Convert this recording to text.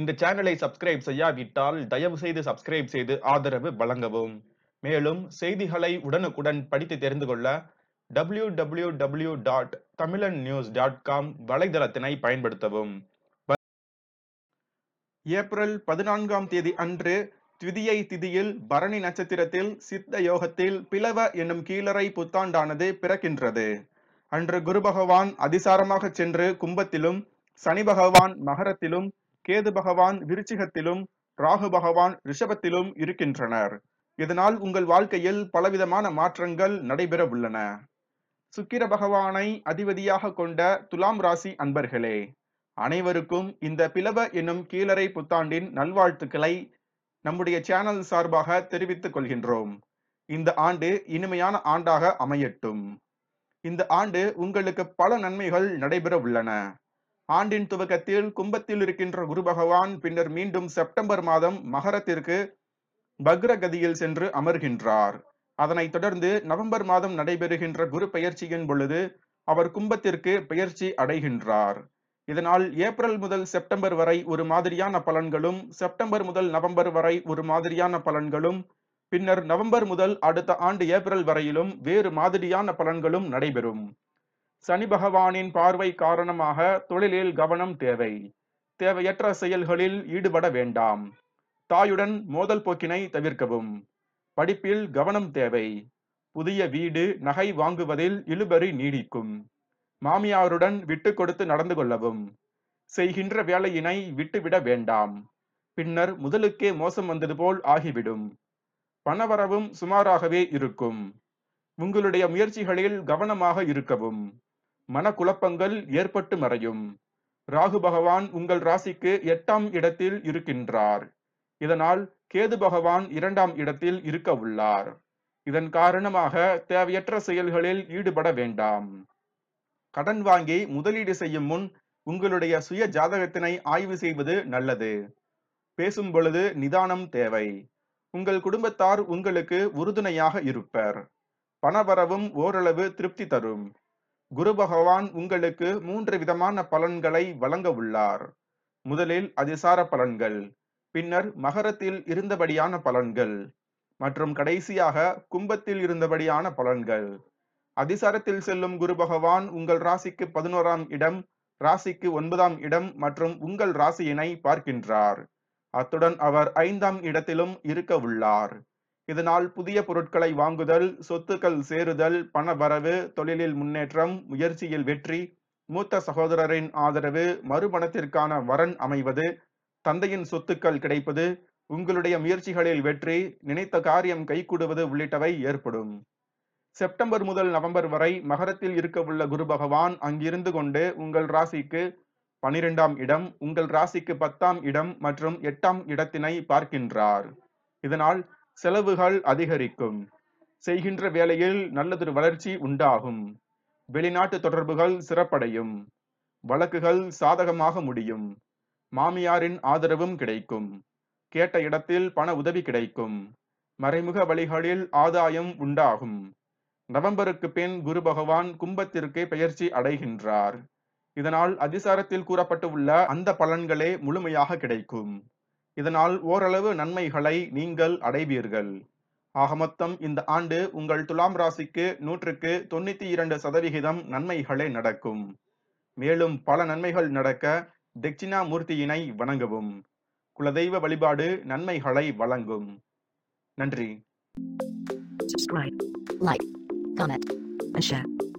இந்த சேனலை சப்ஸ்கிரைப் செய்யாவிட்டால் தயவு செய்து சப்ஸ்கிரைப் செய்து ஆதரவு வழங்கவும் மேலும் செய்திகளை உடனுக்குடன் படித்து தெரிந்து கொள்ள W W W dot Tamilan news dot com வலைதளத்தினை பயன்படுத்தவும் ஏப்ரல் பதினான்காம் தேதி அன்று திவிதியை திதியில் பரணி நட்சத்திரத்தில் சித்த யோகத்தில் பிளவ என்னும் கீழறை புத்தாண்டானது பிறக்கின்றது அன்று குரு பகவான் அதிசாரமாக சென்று கும்பத்திலும் சனி பகவான் மகரத்திலும் கேது பகவான் விருச்சிகத்திலும் ராகு பகவான் ரிஷபத்திலும் இருக்கின்றனர் இதனால் உங்கள் வாழ்க்கையில் பலவிதமான மாற்றங்கள் நடைபெற உள்ளன சுக்கிர பகவானை அதிபதியாக கொண்ட துலாம் ராசி அன்பர்களே அனைவருக்கும் இந்த பிளவ என்னும் கீழரை புத்தாண்டின் நல்வாழ்த்துக்களை நம்முடைய சேனல் சார்பாக தெரிவித்துக் கொள்கின்றோம் இந்த ஆண்டு இனிமையான ஆண்டாக அமையட்டும் இந்த ஆண்டு உங்களுக்கு பல நன்மைகள் நடைபெற உள்ளன ஆண்டின் துவக்கத்தில் கும்பத்தில் இருக்கின்ற குரு பகவான் பின்னர் மீண்டும் செப்டம்பர் மாதம் மகரத்திற்கு பக்ரகதியில் சென்று அமர்கின்றார் அதனைத் தொடர்ந்து நவம்பர் மாதம் நடைபெறுகின்ற குரு பயிற்சியின் பொழுது அவர் கும்பத்திற்கு பயிற்சி அடைகின்றார் இதனால் ஏப்ரல் முதல் செப்டம்பர் வரை ஒரு மாதிரியான பலன்களும் செப்டம்பர் முதல் நவம்பர் வரை ஒரு மாதிரியான பலன்களும் பின்னர் நவம்பர் முதல் அடுத்த ஆண்டு ஏப்ரல் வரையிலும் வேறு மாதிரியான பலன்களும் நடைபெறும் சனி பகவானின் பார்வை காரணமாக தொழிலில் கவனம் தேவை தேவையற்ற செயல்களில் ஈடுபட வேண்டாம் தாயுடன் மோதல் போக்கினை தவிர்க்கவும் படிப்பில் கவனம் தேவை புதிய வீடு நகை வாங்குவதில் இழுபறி நீடிக்கும் மாமியாருடன் விட்டு கொடுத்து நடந்து கொள்ளவும் செய்கின்ற வேலையினை விட்டுவிட வேண்டாம் பின்னர் முதலுக்கே மோசம் வந்தது போல் ஆகிவிடும் பணவரவும் சுமாராகவே இருக்கும் உங்களுடைய முயற்சிகளில் கவனமாக இருக்கவும் மனக்குழப்பங்கள் ஏற்பட்டு மறையும் ராகு பகவான் உங்கள் ராசிக்கு எட்டாம் இடத்தில் இருக்கின்றார் இதனால் கேது பகவான் இரண்டாம் இடத்தில் இருக்க உள்ளார் இதன் காரணமாக தேவையற்ற செயல்களில் ஈடுபட வேண்டாம் கடன் வாங்கி முதலீடு செய்யும் முன் உங்களுடைய சுய ஜாதகத்தினை ஆய்வு செய்வது நல்லது பேசும் பொழுது நிதானம் தேவை உங்கள் குடும்பத்தார் உங்களுக்கு உறுதுணையாக இருப்பர் பணவரவும் ஓரளவு திருப்தி தரும் குரு பகவான் உங்களுக்கு மூன்று விதமான பலன்களை வழங்க உள்ளார் முதலில் அதிசார பலன்கள் பின்னர் மகரத்தில் இருந்தபடியான பலன்கள் மற்றும் கடைசியாக கும்பத்தில் இருந்தபடியான பலன்கள் அதிசாரத்தில் செல்லும் குரு பகவான் உங்கள் ராசிக்கு பதினோராம் இடம் ராசிக்கு ஒன்பதாம் இடம் மற்றும் உங்கள் ராசியினை பார்க்கின்றார் அத்துடன் அவர் ஐந்தாம் இடத்திலும் இருக்க உள்ளார் இதனால் புதிய பொருட்களை வாங்குதல் சொத்துக்கள் சேருதல் பணவரவு தொழிலில் முன்னேற்றம் முயற்சியில் வெற்றி மூத்த சகோதரரின் ஆதரவு மறுபணத்திற்கான வரன் அமைவது தந்தையின் சொத்துக்கள் கிடைப்பது உங்களுடைய முயற்சிகளில் வெற்றி நினைத்த காரியம் கைகூடுவது உள்ளிட்டவை ஏற்படும் செப்டம்பர் முதல் நவம்பர் வரை மகரத்தில் இருக்க உள்ள குரு பகவான் அங்கிருந்து கொண்டு உங்கள் ராசிக்கு பனிரெண்டாம் இடம் உங்கள் ராசிக்கு பத்தாம் இடம் மற்றும் எட்டாம் இடத்தினை பார்க்கின்றார் இதனால் செலவுகள் அதிகரிக்கும் செய்கின்ற வேலையில் நல்லதொரு வளர்ச்சி உண்டாகும் வெளிநாட்டு தொடர்புகள் சிறப்படையும் வழக்குகள் சாதகமாக முடியும் மாமியாரின் ஆதரவும் கிடைக்கும் கேட்ட இடத்தில் பண உதவி கிடைக்கும் மறைமுக வழிகளில் ஆதாயம் உண்டாகும் நவம்பருக்கு பின் குரு பகவான் கும்பத்திற்கு பெயர்ச்சி அடைகின்றார் இதனால் அதிசாரத்தில் கூறப்பட்டு உள்ள அந்த பலன்களே முழுமையாக கிடைக்கும் இதனால் ஓரளவு நன்மைகளை நீங்கள் அடைவீர்கள் ஆக மொத்தம் இந்த ஆண்டு உங்கள் துலாம் ராசிக்கு நூற்றுக்கு தொண்ணூத்தி இரண்டு சதவிகிதம் நன்மைகளே நடக்கும் மேலும் பல நன்மைகள் நடக்க தட்சிணாமூர்த்தியினை வணங்கவும் குலதெய்வ வழிபாடு நன்மைகளை வழங்கும் நன்றி Subscribe, like, comment, and share.